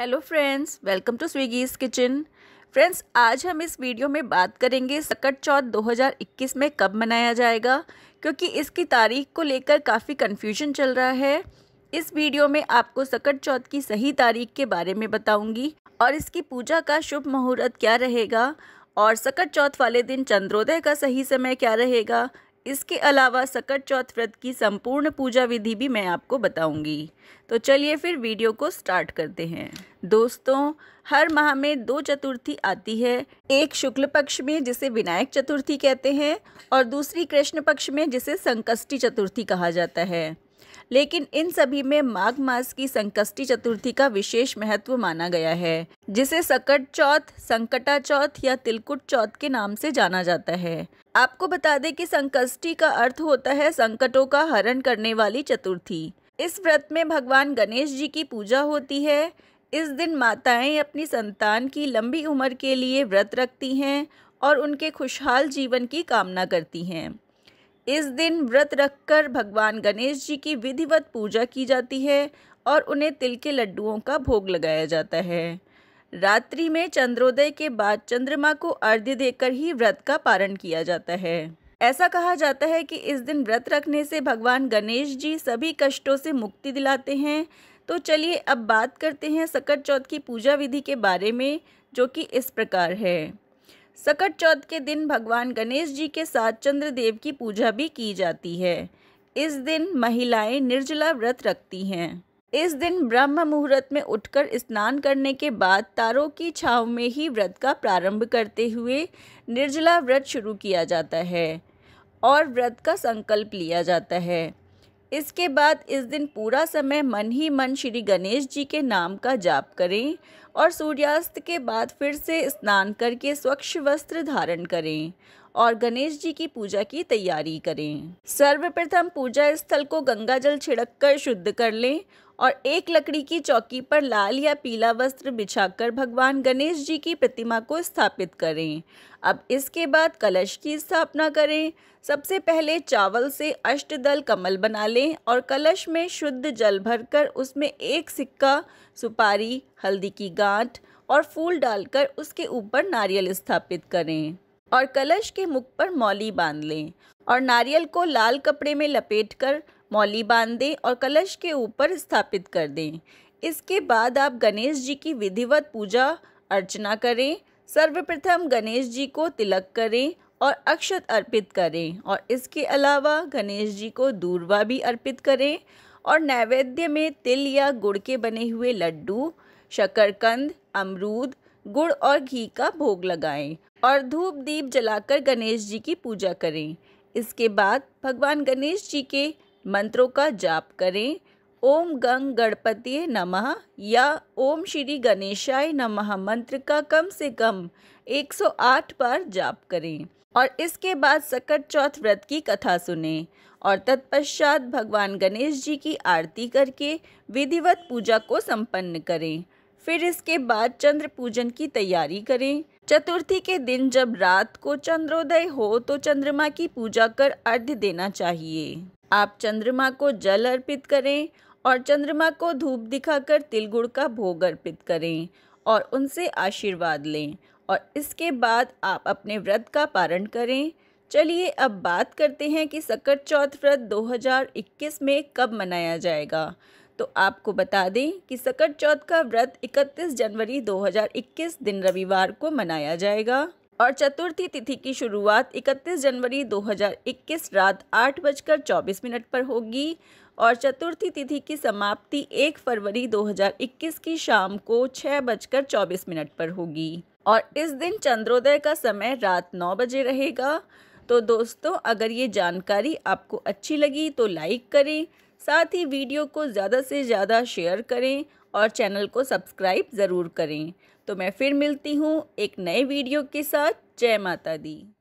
hello friends welcome to Swiggy's kitchen friends आज हम इस वीडियो में बात करेंगे सकट चौथ 2021 में कब मनाया जाएगा क्योंकि इसकी तारीख को लेकर काफ़ी कन्फ्यूजन चल रहा है इस वीडियो में आपको सकट चौथ की सही तारीख के बारे में बताऊंगी और इसकी पूजा का शुभ मुहूर्त क्या रहेगा और सकट चौथ वाले दिन चंद्रोदय का सही समय क्या रहेगा इसके अलावा सकट चौथ व्रत की संपूर्ण पूजा विधि भी मैं आपको बताऊंगी तो चलिए फिर वीडियो को स्टार्ट करते हैं दोस्तों हर माह में दो चतुर्थी आती है एक शुक्ल पक्ष में जिसे विनायक चतुर्थी कहते हैं और दूसरी कृष्ण पक्ष में जिसे संकष्टी चतुर्थी कहा जाता है लेकिन इन सभी में माघ मास की संकष्टी चतुर्थी का विशेष महत्व माना गया है जिसे सकट चौथ संकटा चौथ या तिलकुट चौथ के नाम से जाना जाता है आपको बता दें कि संकष्टी का अर्थ होता है संकटों का हरण करने वाली चतुर्थी इस व्रत में भगवान गणेश जी की पूजा होती है इस दिन माताएं अपनी संतान की लंबी उम्र के लिए व्रत रखती हैं और उनके खुशहाल जीवन की कामना करती हैं इस दिन व्रत रखकर भगवान गणेश जी की विधिवत पूजा की जाती है और उन्हें तिल के लड्डुओं का भोग लगाया जाता है रात्रि में चंद्रोदय के बाद चंद्रमा को अर्घ्य देकर ही व्रत का पारण किया जाता है ऐसा कहा जाता है कि इस दिन व्रत रखने से भगवान गणेश जी सभी कष्टों से मुक्ति दिलाते हैं तो चलिए अब बात करते हैं सकट चौथ की पूजा विधि के बारे में जो कि इस प्रकार है सकट चौथ के दिन भगवान गणेश जी के साथ चंद्रदेव की पूजा भी की जाती है इस दिन महिलाएं निर्जला व्रत रखती हैं इस दिन ब्रह्म मुहूर्त में उठकर स्नान करने के बाद तारों की छाव में ही व्रत का प्रारंभ करते हुए निर्जला व्रत शुरू किया जाता है और व्रत का संकल्प लिया जाता है इसके बाद इस दिन पूरा समय मन ही मन श्री गणेश जी के नाम का जाप करें और सूर्यास्त के बाद फिर से स्नान करके स्वच्छ वस्त्र धारण करें और गणेश जी की पूजा की तैयारी करें सर्वप्रथम पूजा स्थल को गंगा जल छिड़क कर शुद्ध कर लें और एक लकड़ी की चौकी पर लाल या पीला वस्त्र बिछाकर भगवान गणेश जी की प्रतिमा को स्थापित करें अब इसके बाद कलश की स्थापना करें सबसे पहले चावल से अष्टदल कमल बना लें और कलश में शुद्ध जल भरकर उसमें एक सिक्का सुपारी हल्दी की गांठ और फूल डालकर उसके ऊपर नारियल स्थापित करें और कलश के मुख पर मौली बांध लें और नारियल को लाल कपड़े में लपेटकर मौली बांध दें और कलश के ऊपर स्थापित कर दें इसके बाद आप गणेश जी की विधिवत पूजा अर्चना करें सर्वप्रथम गणेश जी को तिलक करें और अक्षत अर्पित करें और इसके अलावा गणेश जी को दूरवा भी अर्पित करें और नैवेद्य में तिल या गुड़ के बने हुए लड्डू शकरकंद अमरूद गुड़ और घी का भोग लगाएं और धूप दीप जलाकर गणेश जी की पूजा करें इसके बाद भगवान गणेश जी के मंत्रों का जाप करें ओम गंग गणपति नमः या ओम श्री गणेशाय नमः मंत्र का कम से कम 108 बार जाप करें और इसके बाद सकट चौथ व्रत की कथा सुने और तत्पश्चात भगवान गणेश जी की आरती करके विधिवत पूजा को संपन्न करें फिर इसके बाद चंद्र पूजन की तैयारी करें चतुर्थी के दिन जब रात को चंद्रोदय हो तो चंद्रमा की पूजा कर अर्ध देना चाहिए आप चंद्रमा को जल अर्पित करें और चंद्रमा को धूप दिखाकर तिलगुड़ का भोग अर्पित करें और उनसे आशीर्वाद लें और इसके बाद आप अपने व्रत का पारण करें चलिए अब बात करते हैं कि सकट चौथ व्रत 2021 में कब मनाया जाएगा तो आपको बता दें कि सकट चौथ का व्रत 31 जनवरी 2021 दिन रविवार को मनाया जाएगा और चतुर्थी तिथि की शुरुआत 31 जनवरी 2021 रात आठ बजकर चौबीस मिनट पर होगी और चतुर्थी तिथि की समाप्ति 1 फरवरी 2021 की शाम को छः बजकर चौबीस मिनट पर होगी और इस दिन चंद्रोदय का समय रात नौ बजे रहेगा तो दोस्तों अगर ये जानकारी आपको अच्छी लगी तो लाइक करें साथ ही वीडियो को ज़्यादा से ज़्यादा शेयर करें और चैनल को सब्सक्राइब ज़रूर करें तो मैं फिर मिलती हूँ एक नए वीडियो के साथ जय माता दी